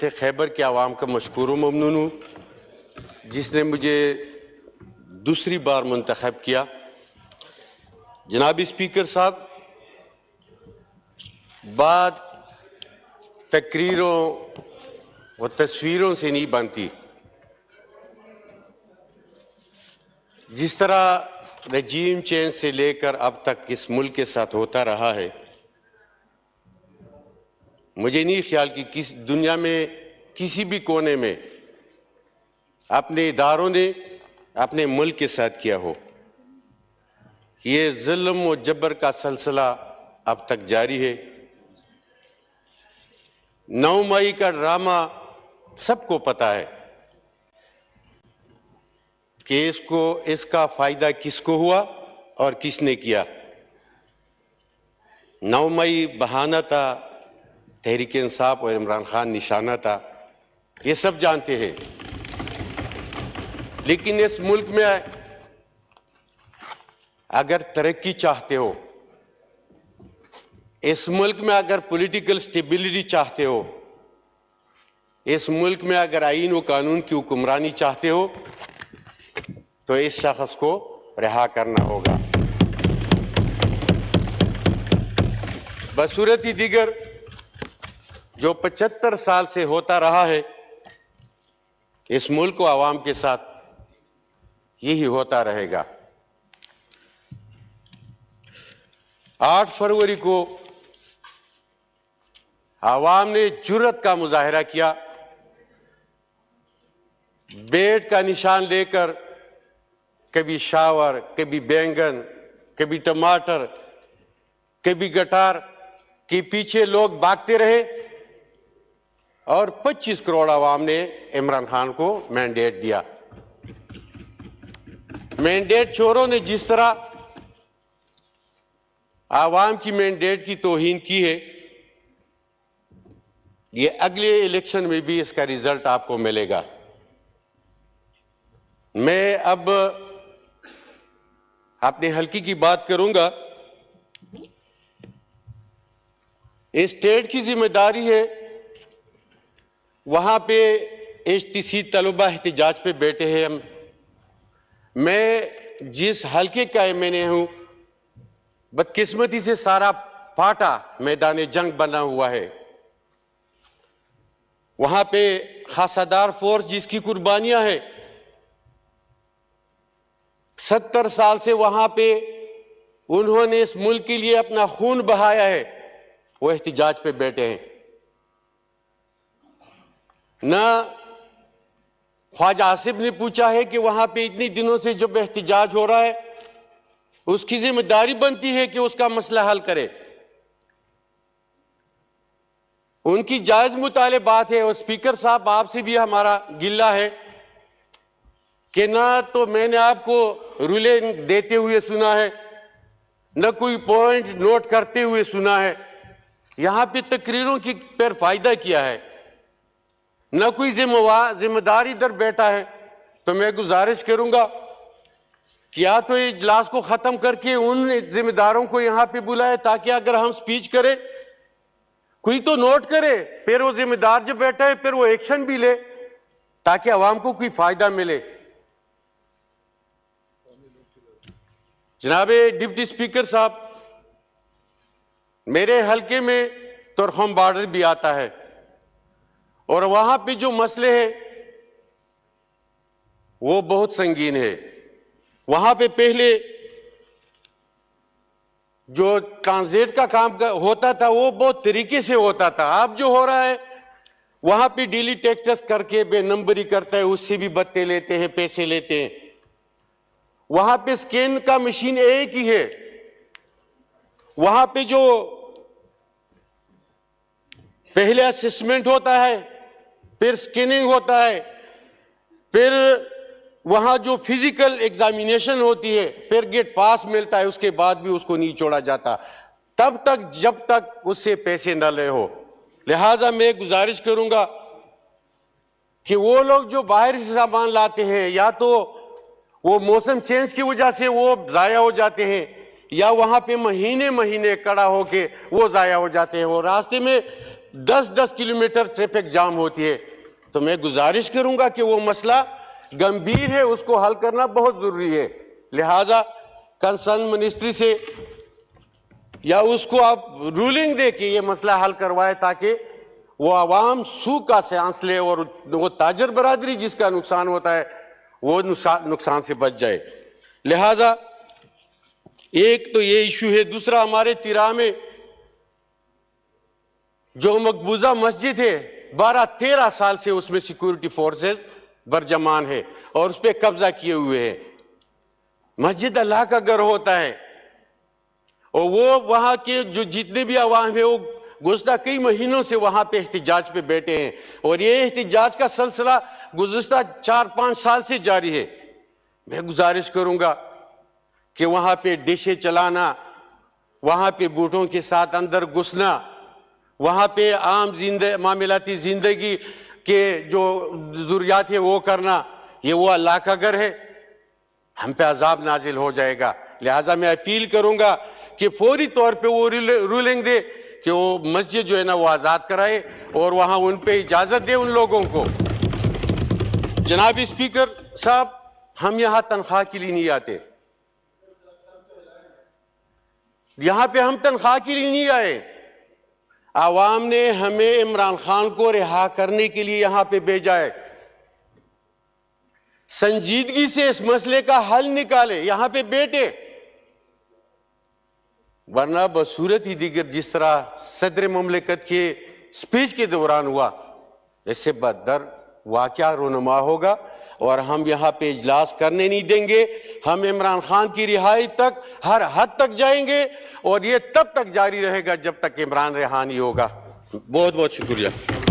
थे खैबर के आवाम का मशहूर ममनून हूँ जिसने मुझे दूसरी बार मंतखब किया जनाब स्पीकर साहब बात तकरीरों व तस्वीरों से नहीं बनती जिस तरह रजीम चेंज से लेकर अब तक इस मुल्क के साथ होता रहा है मुझे नहीं ख्याल कि किस दुनिया में किसी भी कोने में अपने इदारों ने अपने मुल्क के साथ किया हो ये जुल्म व जबर का सिलसिला अब तक जारी है नौ मई का ड्रामा सबको पता है कि इसको इसका फायदा किसको हुआ और किसने किया नौ मई बहाना था तहरीक इंसाफ और इमरान खान निशाना था ये सब जानते हैं लेकिन इस मुल्क में अगर तरक्की चाहते हो इस मुल्क में अगर पॉलिटिकल स्टेबिलिटी चाहते हो इस मुल्क में अगर आइन व कानून की हुक्मरानी चाहते हो तो इस शख्स को रिहा करना होगा बसूरत ही दिगर जो 75 साल से होता रहा है इस मुल्क को आवाम के साथ यही होता रहेगा 8 फरवरी को आवाम ने जुरत का मुजाहरा किया बेट का निशान लेकर कभी शावर कभी बैंगन कभी टमाटर कभी गटार के पीछे लोग भागते रहे और 25 करोड़ आवाम ने इमरान खान को मैंडेट दिया मैंडेट चोरों ने जिस तरह आवाम की मैंडेट की तोहिन की है ये अगले इलेक्शन में भी इसका रिजल्ट आपको मिलेगा मैं अब अपने हल्की की बात करूंगा स्टेट की जिम्मेदारी है वहाँ पे एच टी सी तलबा एहतजाज पे बैठे हैं हम मैं जिस हल्के का एम एन ए हूँ बदकिस्मती से सारा फाटा मैदान जंग बना हुआ है वहाँ पे खासादार फोर्स जिसकी कुर्बानियाँ हैं सत्तर साल से वहाँ पे उन्होंने इस मुल्क के लिए अपना खून बहाया है वो एहतजाज पे बैठे हैं ना ख्वाजा आसिफ ने पूछा है कि वहाँ पे इतने दिनों से जब एहतजाज हो रहा है उसकी जिम्मेदारी बनती है कि उसका मसला हल करे उनकी जायज बात है और स्पीकर साहब आपसे भी हमारा गिल्ला है कि ना तो मैंने आपको रूले देते हुए सुना है न कोई पॉइंट नोट करते हुए सुना है यहाँ पे तकरीरों की पर फायदा किया है ना कोई जिम्मेवार जिम्मेदार इधर बैठा है तो मैं गुजारिश करूंगा कि या तो इजलास को ख़त्म करके उन जिम्मेदारों को यहाँ पे बुलाए ताकि अगर हम स्पीच करें कोई तो नोट करे फिर वो जिम्मेदार जब बैठा है फिर वो एक्शन भी ले ताकि आवाम को कोई फ़ायदा मिले जनाब डिप्टी स्पीकर साहब मेरे हलके में तुरखम तो बॉर्डर भी आता है और वहां पे जो मसले हैं वो बहुत संगीन है वहां पे पहले जो ट्रांसलेट का काम का होता था वो बहुत तरीके से होता था अब जो हो रहा है वहां पे डेली टेक्टस करके बेनंबरी करता है उससे भी बत्ते लेते हैं पैसे लेते हैं वहां पे स्कैन का मशीन एक ही है वहां पे जो पहले असेसमेंट होता है फिर स्किनिंग होता है फिर वहाँ जो फिजिकल एग्जामिनेशन होती है फिर गेट पास मिलता है उसके बाद भी उसको नहीं छोड़ा जाता तब तक जब तक उससे पैसे न ले हो लिहाजा मैं गुजारिश करूँगा कि वो लोग जो बाहर से सामान लाते हैं या तो वो मौसम चेंज की वजह से वो ज़ाया हो जाते हैं या वहाँ पे महीने महीने कड़ा होके वो ज़ाया हो जाते हैं और रास्ते में 10-10 किलोमीटर ट्रैफिक जाम होती है तो मैं गुजारिश करूंगा कि वो मसला गंभीर है उसको हल करना बहुत ज़रूरी है लिहाजा कंसर्न मिनिस्ट्री से या उसको आप रूलिंग दे के ये मसला हल करवाए ताकि वो आवाम सू का सांस ले और वो ताजर बरदरी जिसका नुकसान होता है वो नुकसान से बच जाए लिहाजा एक तो ये इशू है दूसरा हमारे तिरा में जो मकबूजा मस्जिद है बारह तेरह साल से उसमें सिक्योरिटी फोर्सेस बरजमान है और उस पर कब्जा किए हुए हैं मस्जिद अल्लाह का घर होता है और वो वहां के जो जितने भी आवाम है वो गुजशत कई महीनों से वहां पे एहतजाज पे बैठे हैं और ये एहतजाज का सिलसिला गुजशत चार पांच साल से जारी है मैं गुजारिश करूंगा कि वहां पे डिशे चलाना वहां पे बूटों के साथ अंदर घुसना वहाँ पे आम जिंद मामलाती ज़िंदगी के जो ज़रूरियात है वो करना ये वो अल्लाह का घर है हम पे अजाब नाजिल हो जाएगा लिहाजा मैं अपील करूँगा कि फौरी तौर पे वो रूलिंग दे कि वो मस्जिद जो है ना वो आज़ाद कराए और वहाँ उन पर इजाज़त दे उन लोगों को जनाब स्पीकर साहब हम यहाँ तनख्वाह के लिए नहीं आते यहाँ पे हम तनख्वाह के लिए नहीं आए आवाम ने हमें इमरान खान को रिहा करने के लिए यहां पे भेजा है संजीदगी से इस मसले का हल निकाले यहां पे बैठे वरना बसूरत ही दिगर जिस तरह सदर ममलिकत के स्पीच के दौरान हुआ इससे बदर वाक्य रोनुमा होगा और हम यहाँ पे इजलास करने नहीं देंगे हम इमरान खान की रिहाई तक हर हद तक जाएंगे और ये तब तक जारी रहेगा जब तक इमरान रिहानी होगा बहुत बहुत शुक्रिया